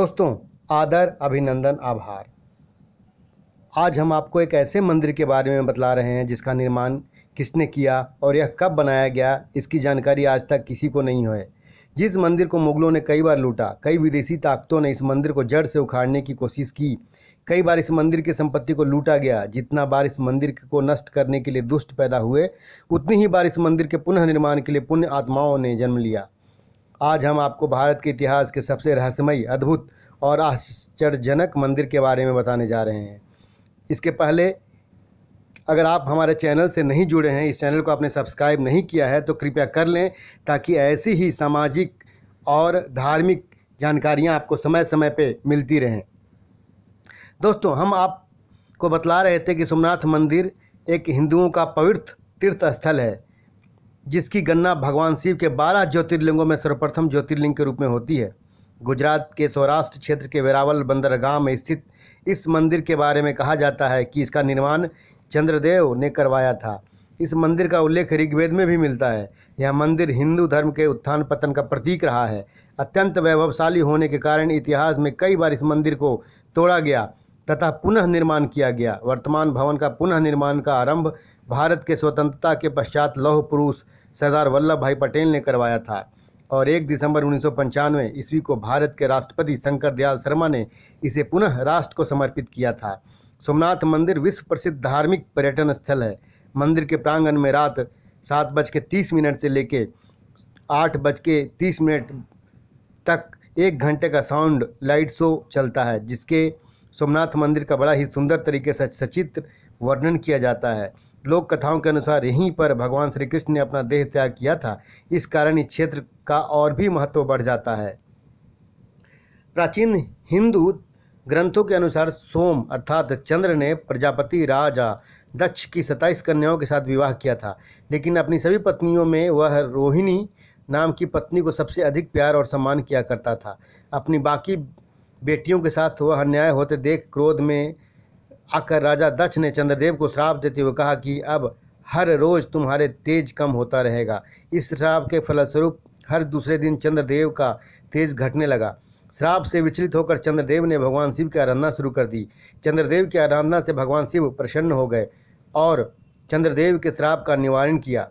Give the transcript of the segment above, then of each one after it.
दोस्तों आदर अभिनंदन आभार आज हम आपको एक ऐसे मंदिर के बारे में बतला रहे हैं जिसका निर्माण किसने किया और यह कब बनाया गया इसकी जानकारी आज तक किसी को नहीं है जिस मंदिर को मुगलों ने कई बार लूटा कई विदेशी ताकतों ने इस मंदिर को जड़ से उखाड़ने की कोशिश की कई बार इस मंदिर की संपत्ति को लूटा गया जितना बार इस मंदिर को नष्ट करने के लिए दुष्ट पैदा हुए उतनी ही बार इस मंदिर के पुनः निर्माण के लिए पुण्य आत्माओं ने जन्म लिया आज हम आपको भारत के इतिहास के सबसे रहस्यमय अद्भुत और आश्चर्यजनक मंदिर के बारे में बताने जा रहे हैं इसके पहले अगर आप हमारे चैनल से नहीं जुड़े हैं इस चैनल को आपने सब्सक्राइब नहीं किया है तो कृपया कर लें ताकि ऐसी ही सामाजिक और धार्मिक जानकारियाँ आपको समय समय पर मिलती रहें दोस्तों हम आपको बतला रहे थे कि सोमनाथ मंदिर एक हिंदुओं का पवित्र तीर्थ स्थल है जिसकी गणना भगवान शिव के बारह ज्योतिर्लिंगों में सर्वप्रथम ज्योतिर्लिंग के रूप में होती है गुजरात के सौराष्ट्र क्षेत्र के वेरावल बंदरगाह में स्थित इस मंदिर के बारे में कहा जाता है कि इसका निर्माण चंद्रदेव ने करवाया था इस मंदिर का उल्लेख ऋग्वेद में भी मिलता है यह मंदिर हिंदू धर्म के उत्थान पतन का प्रतीक रहा है अत्यंत वैभवशाली होने के कारण इतिहास में कई बार इस मंदिर को तोड़ा गया तथा पुनः निर्माण किया गया वर्तमान भवन का पुनः निर्माण का आरंभ भारत के स्वतंत्रता के पश्चात लौह पुरुष सरदार वल्लभ भाई पटेल ने करवाया था और 1 दिसंबर उन्नीस सौ ईस्वी को भारत के राष्ट्रपति शंकर दयाल शर्मा ने इसे पुनः राष्ट्र को समर्पित किया था सोमनाथ मंदिर विश्व प्रसिद्ध धार्मिक पर्यटन स्थल है मंदिर के प्रांगण में रात सात बज के तीस मिनट से लेके आठ बज के तीस मिनट तक एक घंटे का साउंड लाइट शो चलता है जिसके सोमनाथ मंदिर का बड़ा ही सुंदर तरीके से सचित्र वर्णन किया जाता है लोक कथाओं के अनुसार यहीं पर भगवान श्री कृष्ण ने अपना देह त्याग किया था इस कारण इस क्षेत्र का और भी महत्व बढ़ जाता है प्राचीन हिंदू ग्रंथों के अनुसार सोम अर्थात चंद्र ने प्रजापति राजा दक्ष की सताईस कन्याओं के साथ विवाह किया था लेकिन अपनी सभी पत्नियों में वह रोहिणी नाम की पत्नी को सबसे अधिक प्यार और सम्मान किया करता था अपनी बाकी बेटियों के साथ हुआ अन्याय होते देख क्रोध में आकर राजा दक्ष ने चंद्रदेव को श्राप देते हुए कहा कि अब हर रोज तुम्हारे तेज कम होता रहेगा इस श्राप के फलस्वरूप हर दूसरे दिन चंद्रदेव का तेज घटने लगा श्राप से विचलित होकर चंद्रदेव ने भगवान शिव की आराधना शुरू कर दी चंद्रदेव की आराधना से भगवान शिव प्रसन्न हो गए और चंद्रदेव के श्राप का निवारण किया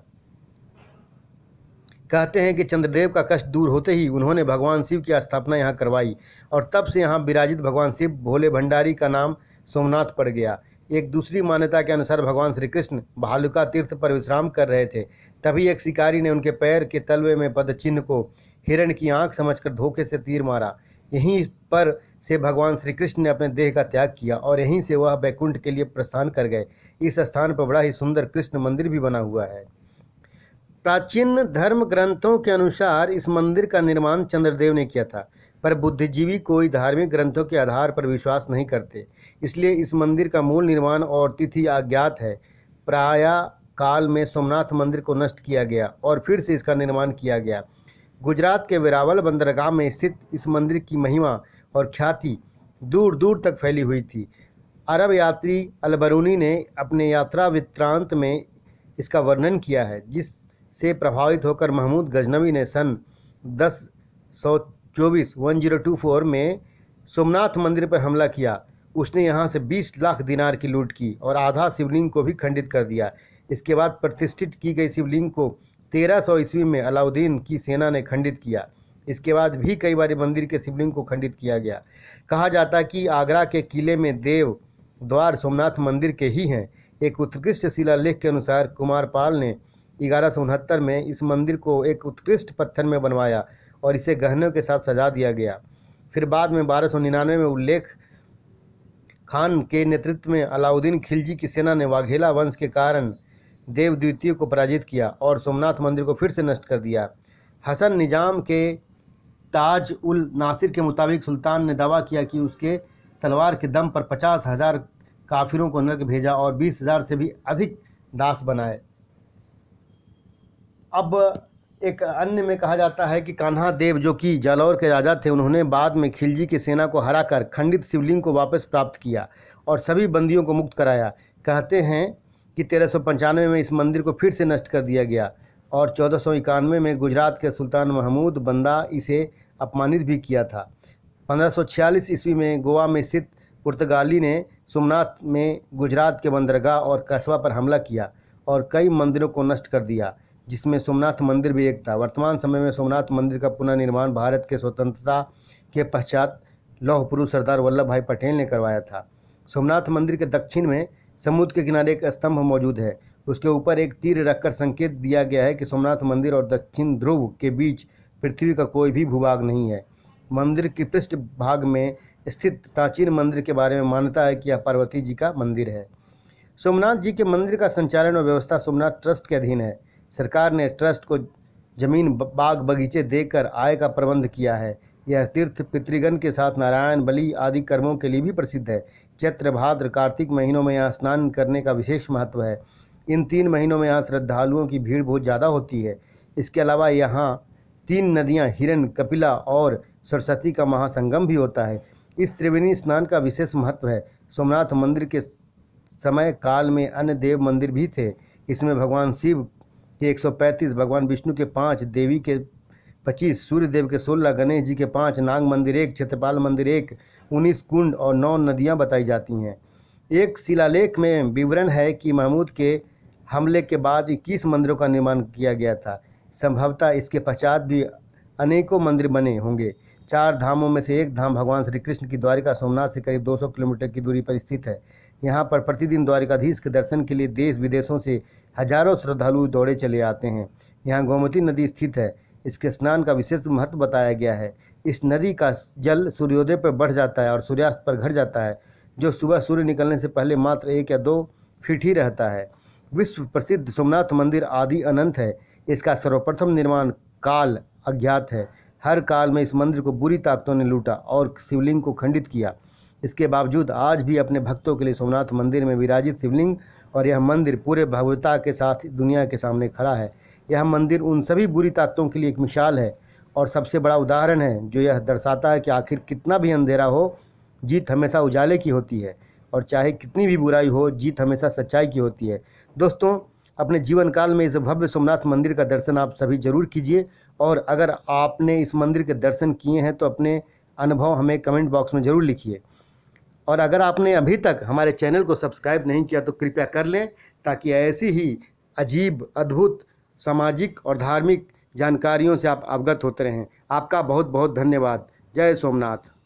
कहते हैं कि चंद्रदेव का कष्ट दूर होते ही उन्होंने भगवान शिव की स्थापना यहाँ करवाई और तब से यहाँ विराजित भगवान शिव भोले भंडारी का नाम सोमनाथ पड़ गया एक दूसरी मान्यता के अनुसार भगवान श्री कृष्ण भालुका तीर्थ पर विश्राम कर रहे थे तभी एक शिकारी ने उनके पैर के तलवे में पद चिन्ह को हिरण की आंख समझकर धोखे से तीर मारा यहीं पर से भगवान श्री कृष्ण ने अपने देह का त्याग किया और यहीं से वह बैकुंठ के लिए प्रस्थान कर गए इस स्थान पर बड़ा ही सुंदर कृष्ण मंदिर भी बना हुआ है प्राचीन धर्म ग्रंथों के अनुसार इस मंदिर का निर्माण चंद्रदेव ने किया था पर बुद्धिजीवी कोई धार्मिक ग्रंथों के आधार पर विश्वास नहीं करते इसलिए इस मंदिर का मूल निर्माण और तिथि अज्ञात है प्राय काल में सोमनाथ मंदिर को नष्ट किया गया और फिर से इसका निर्माण किया गया गुजरात के वेरावल बंदरगाह में स्थित इस मंदिर की महिमा और ख्याति दूर दूर तक फैली हुई थी अरब यात्री अलबरूनी ने अपने यात्रा वित्रांत में इसका वर्णन किया है जिस से प्रभावित होकर महमूद गजनवी ने सन दस सौ चौबीस वन जीरो टू फोर में सोमनाथ मंदिर पर हमला किया उसने यहाँ से बीस लाख दिनार की लूट की और आधा शिवलिंग को भी खंडित कर दिया इसके बाद प्रतिष्ठित की गई शिवलिंग को तेरह सौ ईस्वी में अलाउद्दीन की सेना ने खंडित किया इसके बाद भी कई बार मंदिर के शिवलिंग को खंडित किया गया कहा जाता कि आगरा के किले में देव द्वार सोमनाथ मंदिर के ही हैं एक उत्कृष्ट शिलालेख के अनुसार कुमार पाल ने ग्यारह में इस मंदिर को एक उत्कृष्ट पत्थर में बनवाया और इसे गहनों के साथ सजा दिया गया फिर बाद में बारह में उल्लेख खान के नेतृत्व में अलाउद्दीन खिलजी की सेना ने वाघेला वंश के कारण देव द्वितीय को पराजित किया और सोमनाथ मंदिर को फिर से नष्ट कर दिया हसन निजाम के ताज उल नासिर के मुताबिक सुल्तान ने दावा किया कि उसके तलवार के दम पर पचास हज़ार काफिरों को नर्क भेजा और बीस हज़ार से भी अधिक दास बनाए अब एक अन्य में कहा जाता है कि कान्हा देव जो कि जालौर के राजा थे उन्होंने बाद में खिलजी की सेना को हराकर खंडित शिवलिंग को वापस प्राप्त किया और सभी बंदियों को मुक्त कराया कहते हैं कि तेरह में इस मंदिर को फिर से नष्ट कर दिया गया और चौदह में गुजरात के सुल्तान महमूद बंदा इसे अपमानित भी किया था छियालीस ईस्वी में गोवा में स्थित पुर्तगाली ने सोमनाथ में गुजरात के बंदरगाह और कस्बा पर हमला किया और कई मंदिरों को नष्ट कर दिया जिसमें सोमनाथ मंदिर भी एक था वर्तमान समय में सोमनाथ मंदिर का पुनर्निर्माण भारत के स्वतंत्रता के पश्चात लौह पुरुष सरदार वल्लभ भाई पटेल ने करवाया था सोमनाथ मंदिर के दक्षिण में समुद्र के किनारे एक स्तंभ मौजूद है उसके ऊपर एक तीर रखकर संकेत दिया गया है कि सोमनाथ मंदिर और दक्षिण ध्रुव के बीच पृथ्वी का कोई भी भूभाग नहीं है मंदिर के पृष्ठ भाग में स्थित प्राचीन मंदिर के बारे में मान्यता है कि यह पार्वती जी का मंदिर है सोमनाथ जी के मंदिर का संचालन और व्यवस्था सोमनाथ ट्रस्ट के अधीन है सरकार ने ट्रस्ट को जमीन बाग बगीचे देकर आय का प्रबंध किया है यह तीर्थ पितृगण के साथ नारायण बलि आदि कर्मों के लिए भी प्रसिद्ध है चैत्र भाद्र कार्तिक महीनों में यहाँ स्नान करने का विशेष महत्व है इन तीन महीनों में यहाँ श्रद्धालुओं की भीड़ बहुत ज़्यादा होती है इसके अलावा यहाँ तीन नदियाँ हिरण कपिला और सरस्वती का महासंगम भी होता है इस त्रिवेणी स्नान का विशेष महत्व है सोमनाथ मंदिर के समय काल में अन्य देव मंदिर भी थे इसमें भगवान शिव सौ 135 भगवान विष्णु के पाँच देवी के 25 सूर्य देव के 16 गणेश जी के पाँच नाग मंदिर एक क्षेत्रपाल मंदिर एक उन्नीस कुंड और नौ नदियाँ बताई जाती हैं एक शिलालेख में विवरण है कि महमूद के हमले के बाद इक्कीस मंदिरों का निर्माण किया गया था संभवतः इसके पश्चात भी अनेकों मंदिर बने होंगे चार धामों में से एक धाम भगवान श्री कृष्ण की द्वारिका सोमनाथ से करीब 200 किलोमीटर की दूरी पर स्थित है यहाँ पर प्रतिदिन द्वारिकाधीश के दर्शन के लिए देश विदेशों से हजारों श्रद्धालु दौड़े चले आते हैं यहाँ गोमती नदी स्थित है इसके स्नान का विशेष महत्व बताया गया है इस नदी का जल सूर्योदय पर बढ़ जाता है और सूर्यास्त पर घट जाता है जो सुबह सूर्य निकलने से पहले मात्र एक या दो फीट ही रहता है विश्व प्रसिद्ध सोमनाथ मंदिर आदि अनंत है इसका सर्वप्रथम निर्माण काल अज्ञात है हर काल में इस मंदिर को बुरी ताकतों ने लूटा और शिवलिंग को खंडित किया इसके बावजूद आज भी अपने भक्तों के लिए सोमनाथ मंदिर में विराजित शिवलिंग और यह मंदिर पूरे भव्यता के साथ दुनिया के सामने खड़ा है यह मंदिर उन सभी बुरी ताकतों के लिए एक मिसाल है और सबसे बड़ा उदाहरण है जो यह दर्शाता है कि आखिर कितना भी अंधेरा हो जीत हमेशा उजाले की होती है और चाहे कितनी भी बुराई हो जीत हमेशा सच्चाई की होती है दोस्तों अपने जीवन काल में इस भव्य सोमनाथ मंदिर का दर्शन आप सभी जरूर कीजिए और अगर आपने इस मंदिर के दर्शन किए हैं तो अपने अनुभव हमें कमेंट बॉक्स में ज़रूर लिखिए और अगर आपने अभी तक हमारे चैनल को सब्सक्राइब नहीं किया तो कृपया कर लें ताकि ऐसी ही अजीब अद्भुत सामाजिक और धार्मिक जानकारियों से आप अवगत होते रहें आपका बहुत बहुत धन्यवाद जय सोमनाथ